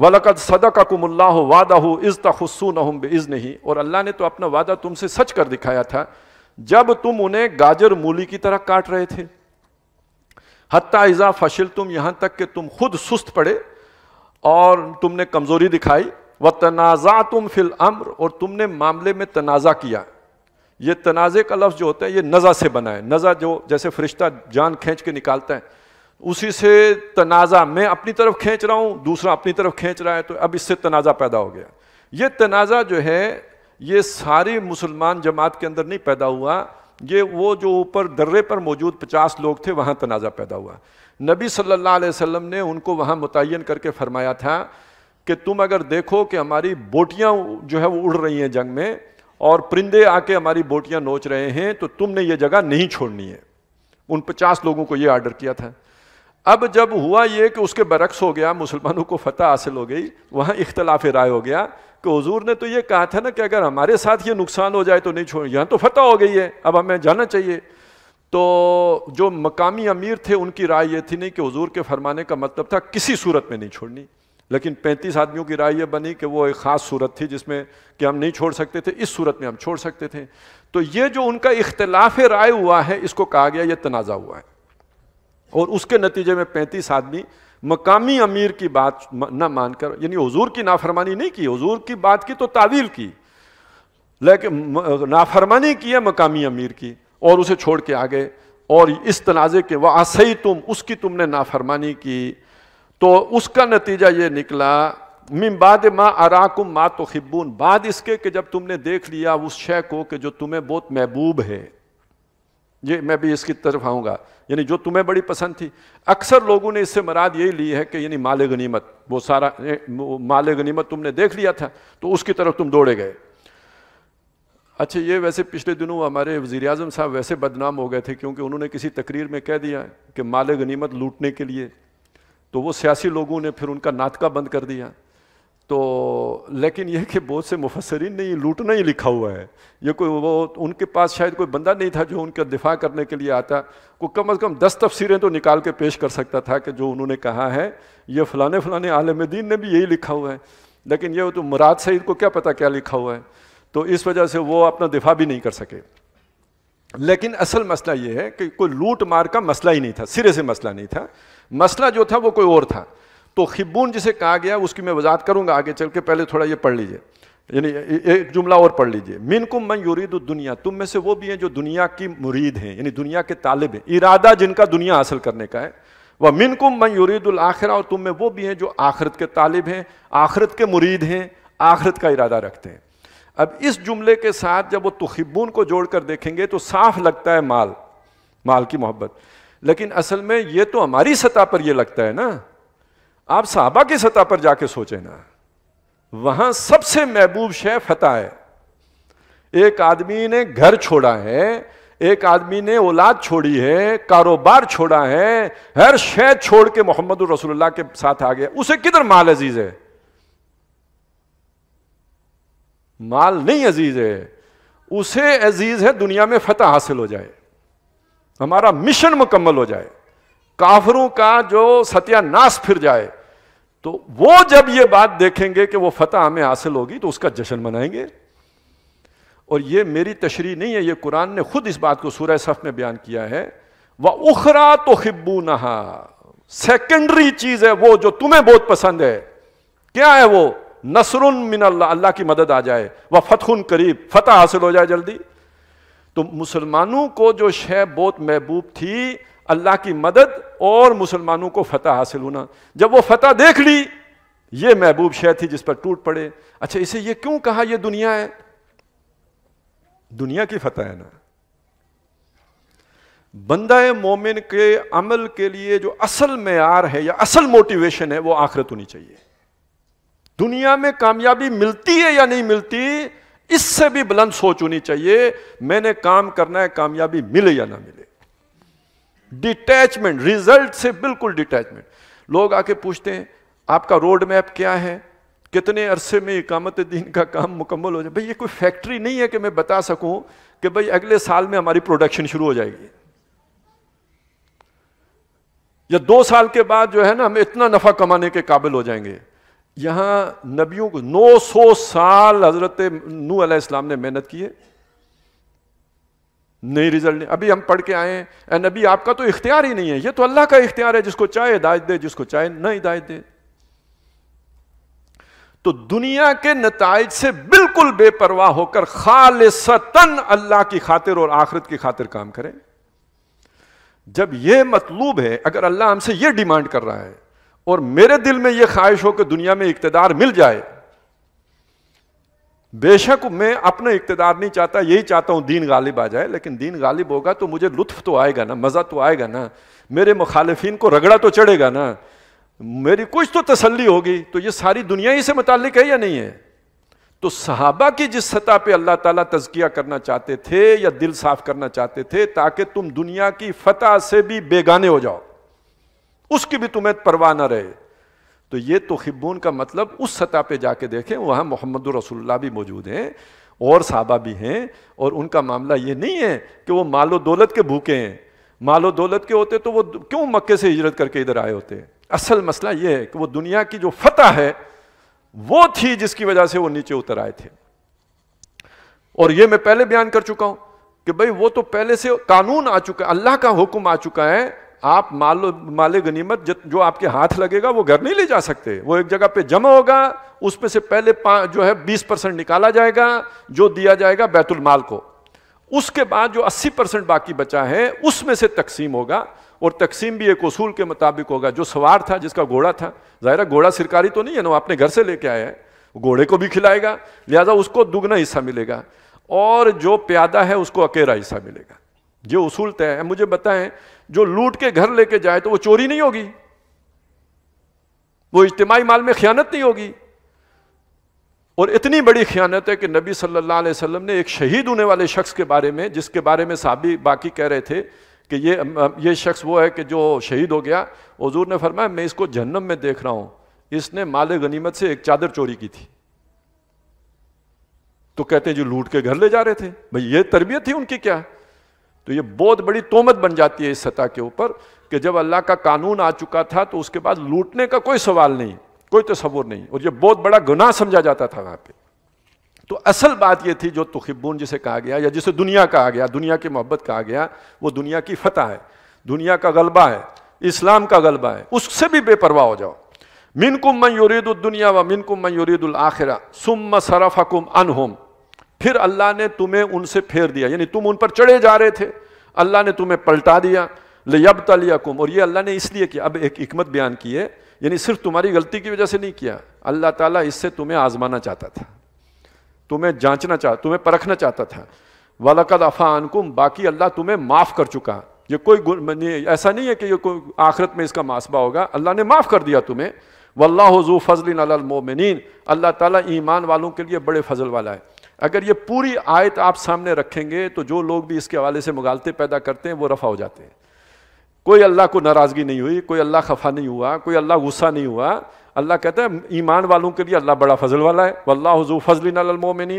वलकद सदक हो वादा हो इज़ तखसून हम इज़ नहीं और अल्लाह ने तो अपना वादा तुमसे सच कर दिखाया था जब तुम उन्हें गाजर मूली की तरह काट रहे थे हती इज़ा फशिल तुम यहां तक कि तुम खुद सुस्त पड़े और तुमने कमज़ोरी दिखाई व तनाज़ा तुम फिल अम्र और तुमने मामले में तनाज़ा किया ये तनाज़े का लफ्ज़ जो होता है ये नज़ा से बना है नज़ा जो जैसे फरिश्ता जान खींच के निकालता है उसी से तनाज़ा मैं अपनी तरफ खींच रहा हूँ दूसरा अपनी तरफ खींच रहा है तो अब इससे तनाज़ा पैदा हो गया ये तनाज़ा जो है ये सारी मुसलमान जमात के अंदर नहीं पैदा हुआ ये वो जो ऊपर दर्रे पर मौजूद पचास लोग थे वहाँ तनाज़ा पैदा हुआ नबी सल्लल्लाहु अलैहि वसल्लम ने उनको वहाँ मुतन करके फरमाया था कि तुम अगर देखो कि हमारी बोटियाँ जो है वो उड़ रही हैं जंग में और परिंदे आके हमारी बोटियाँ नोच रहे हैं तो तुमने ये जगह नहीं छोड़नी है उन पचास लोगों को ये आर्डर किया था अब जब हुआ ये कि उसके बरक्स हो गया मुसलमानों को फतह हासिल हो गई वहाँ इख्तलाफ राय हो गया कि हजूर ने तो ये कहा था ना कि अगर हमारे साथ ये नुकसान हो जाए तो नहीं छोड़ यहाँ तो फतह हो गई है अब हमें जाना चाहिए तो जो मकामी अमीर थे उनकी राय ये थी नहीं कि हजूर के फरमाने का मतलब था किसी सूरत में नहीं छोड़नी लेकिन पैंतीस आदमियों की राय यह बनी कि वो एक ख़ास सूरत थी जिसमें कि हम नहीं छोड़ सकते थे इस सूरत में हम छोड़ सकते थे तो ये जो उनका इख्तलाफ राय हुआ है इसको कहा गया ये तनाज़ा हुआ है और उसके नतीजे में पैंतीस आदमी मकामी अमीर की बात न मानकर यानी हजूर की नाफरमानी नहीं की हजूर की बात की तो तावील की लेकिन नाफरमानी की है मकामी अमीर की और उसे छोड़ के आ गए और इस तनाज़े के वह आसही तुम उसकी तुमने नाफरमानी की तो उसका नतीजा ये निकला मिम बाद माँ अराकुम माँ तो खिब्बून बाद इसके कि जब तुमने देख लिया उस शय को कि जो तुम्हें बहुत महबूब है ये मैं भी इसकी तरफ आऊँगा यानी जो तुम्हें बड़ी पसंद थी अक्सर लोगों ने इससे मराद यही ली है कि यानी माल गनीमत वो सारा माल गनीमत तुमने देख लिया था तो उसकी तरफ तुम दौड़े गए अच्छा ये वैसे पिछले दिनों हमारे वज़ी अजम साहब वैसे बदनाम हो गए थे क्योंकि उन्होंने किसी तकरीर में कह दिया कि माल गनीमत लूटने के लिए तो वो सियासी लोगों ने फिर उनका नातका बंद कर दिया तो लेकिन यह कि बहुत से मुफसरीन ने ये लूटना ही लिखा हुआ है ये कोई वो उनके पास शायद कोई बंदा नहीं था जो उनका दिफा करने के लिए आता को कम अज़ कम दस तफसीरें तो निकाल के पेश कर सकता था कि जो उन्होंने कहा है ये फ़लाने फ़लाने आलम दीन ने भी यही लिखा हुआ है लेकिन ये तो मुराद सईद को क्या पता क्या लिखा हुआ है तो इस वजह से वो अपना दिफा भी नहीं कर सके लेकिन असल मसला ये है कि कोई लूट मार का मसला ही नहीं था सिरे से मसला नहीं था मसला जो था वो कोई और था तो खिबून जिसे कहा गया उसकी मैं वजात करूंगा आगे चल के पहले थोड़ा ये पढ़ लीजिए यानी एक जुमला और पढ़ लीजिए मिन कुम मन युरीद दुनिया तुम में से वो भी हैं जो दुनिया की मुरीद हैं यानी दुनिया के तालिब हैं इरादा जिनका दुनिया हासिल करने का है वह मिन कुम मन युरीदुल आखिरा और तुम में वो भी हैं जो आखरत के तालिब हैं आखरत के मुरीद हैं आखरत का इरादा रखते हैं अब इस जुमले के साथ जब वो तुखिबून को जोड़ कर देखेंगे तो साफ लगता है माल माल की मोहब्बत लेकिन असल में ये तो हमारी सतह पर यह लगता है ना आप साहबा की सतह पर जाके सोचे ना वहां सबसे महबूब शह फता है एक आदमी ने घर छोड़ा है एक आदमी ने औलाद छोड़ी है कारोबार छोड़ा है हर शह छोड़ के मोहम्मद रसुल्ला के साथ आ गया उसे किधर माल अजीज है माल नहीं अजीज है उसे अजीज है दुनिया में फतह हासिल हो जाए हमारा मिशन मुकम्मल हो जाए काफरों का जो सत्यानाश फिर जाए तो वो जब ये बात देखेंगे कि वो फतह हमें हासिल होगी तो उसका जश्न मनाएंगे और ये मेरी तशरी नहीं है ये कुरान ने खुद इस बात को सूरह सफ में बयान किया है वह उखरा तो हिब्बू नहा सेकेंडरी चीज है वो जो तुम्हें बहुत पसंद है क्या है वो नसरुन मिन अल्लाह अल्लाह की मदद आ जाए वह फतहन करीब फतह हासिल हो जाए जल्दी तो मुसलमानों को जो शह बहुत महबूब थी अल्लाह की मदद और मुसलमानों को फतह हासिल होना जब वो फतह देख ली ये महबूब शह थी जिस पर टूट पड़े अच्छा इसे ये क्यों कहा यह दुनिया है दुनिया की फतह है ना बंदा मोमिन के अमल के लिए जो असल मैार है या असल मोटिवेशन है वो आखिरत होनी चाहिए दुनिया में कामयाबी मिलती है या नहीं मिलती इससे भी बुलंद सोच होनी चाहिए मैंने काम करना है कामयाबी मिले या ना मिले डिटैचमेंट रिजल्ट से बिल्कुल डिटैचमेंट लोग आके पूछते हैं आपका रोड मैप क्या है कितने अरसे में इकामत दीन का काम मुकम्मल हो जाए भाई ये कोई फैक्ट्री नहीं है कि मैं बता सकूं कि भाई अगले साल में हमारी प्रोडक्शन शुरू हो जाएगी या दो साल के बाद जो है ना हम इतना नफ़ा कमाने के काबिल हो जाएंगे यहां नबियों को 900 साल हज़रत नू इस्लाम ने मेहनत की है नहीं रिजल्ट अभी हम पढ़ के आए हैं एंड अभी आपका तो इख्तियार ही नहीं है ये तो अल्लाह का इख्तियार है जिसको चाहे हिदायत दे जिसको चाहे न हिदायत दे तो दुनिया के नतज से बिल्कुल बेपरवाह होकर खालिसतन अल्लाह की खातिर और आखिरत की खातिर काम करें जब यह मतलूब है अगर अल्लाह हमसे यह डिमांड कर रहा है और मेरे दिल में यह ख्वाहिश हो कि दुनिया में इकतदार मिल जाए बेशक मैं अपना इकतदार नहीं चाहता यही चाहता हूँ दीन गालिब आ जाए लेकिन दीन गालिब होगा तो मुझे लुत्फ तो आएगा ना मज़ा तो आएगा ना मेरे मुखालफन को रगड़ा तो चढ़ेगा ना मेरी कुछ तो तसल्ली होगी तो ये सारी दुनिया ही से मुतल है या नहीं है तो सहाबा की जिस सतह पे अल्लाह ताला तजकिया करना चाहते थे या दिल साफ करना चाहते थे ताकि तुम दुनिया की फतह से भी बेगाने हो जाओ उसकी भी तुम्हें परवाह ना रहे तो ये खिबून का मतलब उस सतह पे जाके देखें वहाँ मोहम्मद रसुल्ला भी मौजूद हैं और साहबा भी हैं और उनका मामला ये नहीं है कि वो मालो दौलत के भूखे हैं मालो दौलत के होते तो वो क्यों मक्के से हिजरत करके इधर आए होते असल मसला ये है कि वो दुनिया की जो फतह है वो थी जिसकी वजह से वो नीचे उतर आए थे और ये मैं पहले बयान कर चुका हूं कि भाई वो तो पहले से कानून आ चुका है अल्लाह का हुक्म आ चुका है आप मालो माले गनीमत जो आपके हाथ लगेगा वो घर नहीं ले जा सकते वो एक जगह पे जमा होगा उसमें से पहले जो है 20 परसेंट निकाला जाएगा जो दिया जाएगा बैतुल माल को उसके बाद जो 80 परसेंट बाकी बचा है उसमें से तकसीम होगा और तकसीम भी एक उसूल के मुताबिक होगा जो सवार था जिसका घोड़ा था ज़ाहिर घोड़ा सरकारी तो नहीं है ना अपने घर से लेके आया है घोड़े को भी खिलाएगा लिहाजा उसको दुगना हिस्सा मिलेगा और जो प्यादा है उसको अकेला हिस्सा मिलेगा ये उसूल तय है मुझे बताएं जो लूट के घर लेके जाए तो वो चोरी नहीं होगी वो इज्तमाही माल में ख़यानत नहीं होगी और इतनी बड़ी ख़यानत है कि नबी सल्लल्लाहु अलैहि वसल्लम ने एक शहीद होने वाले शख्स के बारे में जिसके बारे में साबी बाकी कह रहे थे कि ये ये शख्स वो है कि जो शहीद हो गया हजूर ने फरमाया मैं इसको जन्नम में देख रहा हूं इसने माल गनीमत से एक चादर चोरी की थी तो कहते हैं जो लूट के घर ले जा रहे थे भाई ये तरबियत थी उनकी क्या तो ये बहुत बड़ी तोमत बन जाती है इस सतह के ऊपर कि जब अल्लाह का कानून आ चुका था तो उसके बाद लूटने का कोई सवाल नहीं कोई तस्वुर नहीं और ये बहुत बड़ा गुनाह समझा जाता था वहाँ पे तो असल बात ये थी जो तुखिबून जिसे कहा गया या जिसे दुनिया कहा गया दुनिया की मोहब्बत कहा गया वो दुनिया की फतह है दुनिया का गलबा है इस्लाम का गलबा है उससे भी बेपरवाह हो जाओ मिनकुम मन दुनिया व मिनकुम मयूरीदुल आखिरा सुम सरफ़कुम अनहुम फिर अल्लाह ने तुम्हें उनसे फेर दिया यानी तुम उन पर चढ़े जा रहे थे अल्लाह ने तुम्हें पलटा दिया लेब तलिया कुम और ये अल्लाह ने इसलिए किया अब एक हमत बयान की है यानी सिर्फ तुम्हारी गलती की वजह से नहीं किया अल्लाह ताला इससे तुम्हें आजमाना चाहता था तुम्हें जांचना चाह तुम्हें परखना चाहता था अफ़ान कुम बाकी अल्लाह तुम्हें माफ़ कर चुका ये कोई ऐसा नहीं है कि ये कोई आखिरत में इसका मासबा होगा अल्लाह ने माफ़ कर दिया तुम्हें वल्लाजू जू फजलिन मोमिन अल्लाह ताली ईमान वालों के लिए बड़े फजल वाला है अगर ये पूरी आयत आप सामने रखेंगे तो जो लोग भी इसके हवाले से मुगालते पैदा करते हैं वो रफा हो जाते हैं कोई अल्लाह को नाराज़गी नहीं हुई कोई अल्लाह खफा नहीं हुआ कोई अल्लाह गुस्सा नहीं हुआ अल्लाह कहता है ईमान वालों के लिए अल्लाह बड़ा फजल वाला है वल्लाजू फजलिन